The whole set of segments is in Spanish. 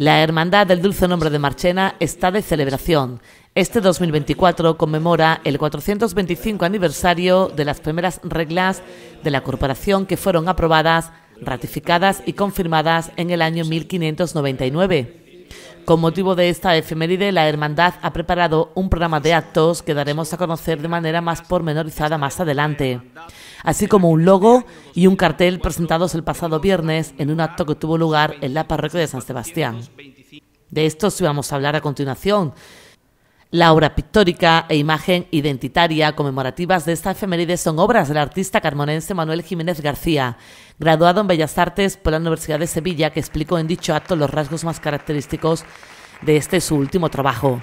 La Hermandad del Dulce Nombre de Marchena está de celebración. Este 2024 conmemora el 425 aniversario de las primeras reglas de la corporación que fueron aprobadas, ratificadas y confirmadas en el año 1599. Con motivo de esta efeméride, la Hermandad ha preparado un programa de actos que daremos a conocer de manera más pormenorizada más adelante, así como un logo y un cartel presentados el pasado viernes en un acto que tuvo lugar en la parroquia de San Sebastián. De esto sí vamos a hablar a continuación, la obra pictórica e imagen identitaria conmemorativas de esta efeméride son obras del artista carmonense Manuel Jiménez García, graduado en Bellas Artes por la Universidad de Sevilla, que explicó en dicho acto los rasgos más característicos de este su último trabajo.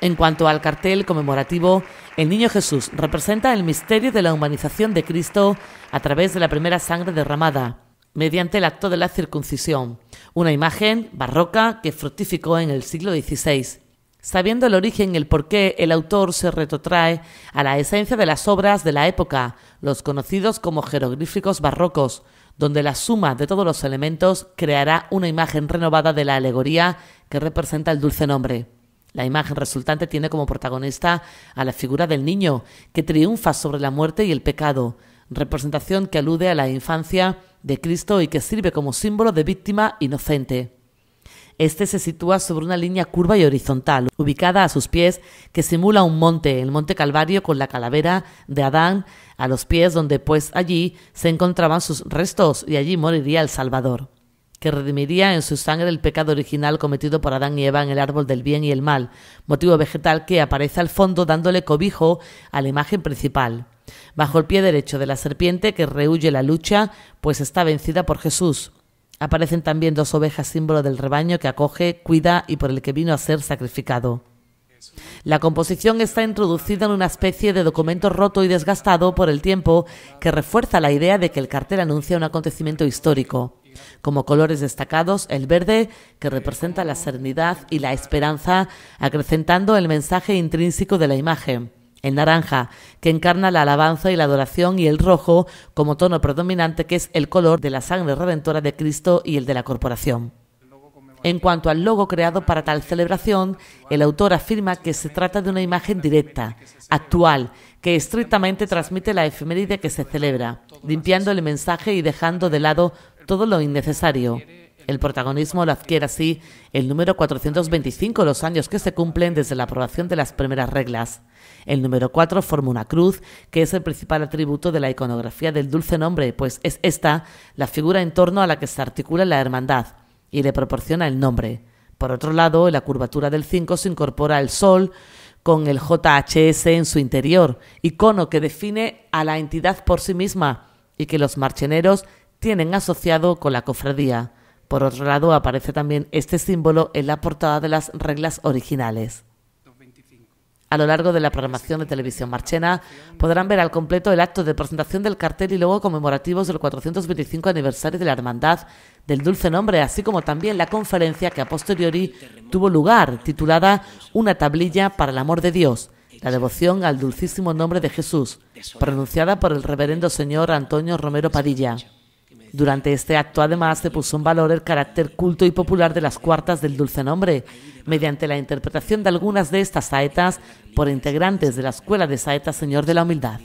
En cuanto al cartel conmemorativo, el Niño Jesús representa el misterio de la humanización de Cristo a través de la primera sangre derramada, mediante el acto de la circuncisión, una imagen barroca que fructificó en el siglo XVI. Sabiendo el origen y el porqué, el autor se retrotrae a la esencia de las obras de la época, los conocidos como jeroglíficos barrocos, donde la suma de todos los elementos creará una imagen renovada de la alegoría que representa el dulce nombre. La imagen resultante tiene como protagonista a la figura del niño, que triunfa sobre la muerte y el pecado, representación que alude a la infancia de Cristo y que sirve como símbolo de víctima inocente. Este se sitúa sobre una línea curva y horizontal, ubicada a sus pies, que simula un monte, el monte Calvario con la calavera de Adán a los pies, donde pues allí se encontraban sus restos y allí moriría el Salvador que redimiría en su sangre el pecado original cometido por Adán y Eva en el árbol del bien y el mal, motivo vegetal que aparece al fondo dándole cobijo a la imagen principal. Bajo el pie derecho de la serpiente que rehuye la lucha, pues está vencida por Jesús. Aparecen también dos ovejas símbolo del rebaño que acoge, cuida y por el que vino a ser sacrificado. La composición está introducida en una especie de documento roto y desgastado por el tiempo que refuerza la idea de que el cartel anuncia un acontecimiento histórico. Como colores destacados, el verde, que representa la serenidad y la esperanza, acrecentando el mensaje intrínseco de la imagen el naranja, que encarna la alabanza y la adoración, y el rojo como tono predominante, que es el color de la sangre redentora de Cristo y el de la corporación. En cuanto al logo creado para tal celebración, el autor afirma que se trata de una imagen directa, actual, que estrictamente transmite la efeméride que se celebra, limpiando el mensaje y dejando de lado todo lo innecesario. El protagonismo lo adquiere así el número 425, los años que se cumplen desde la aprobación de las primeras reglas. El número 4 forma una cruz, que es el principal atributo de la iconografía del dulce nombre, pues es esta la figura en torno a la que se articula la hermandad y le proporciona el nombre. Por otro lado, en la curvatura del 5 se incorpora el sol con el JHS en su interior, icono que define a la entidad por sí misma y que los marcheneros tienen asociado con la cofradía. Por otro lado, aparece también este símbolo en la portada de las reglas originales. A lo largo de la programación de Televisión Marchena podrán ver al completo el acto de presentación del cartel y luego conmemorativos del 425 aniversario de la Hermandad del Dulce Nombre, así como también la conferencia que a posteriori tuvo lugar, titulada Una tablilla para el amor de Dios, la devoción al dulcísimo nombre de Jesús, pronunciada por el reverendo señor Antonio Romero Padilla. Durante este acto, además, se puso en valor el carácter culto y popular de las cuartas del Dulce Nombre, mediante la interpretación de algunas de estas saetas por integrantes de la Escuela de Saetas Señor de la Humildad.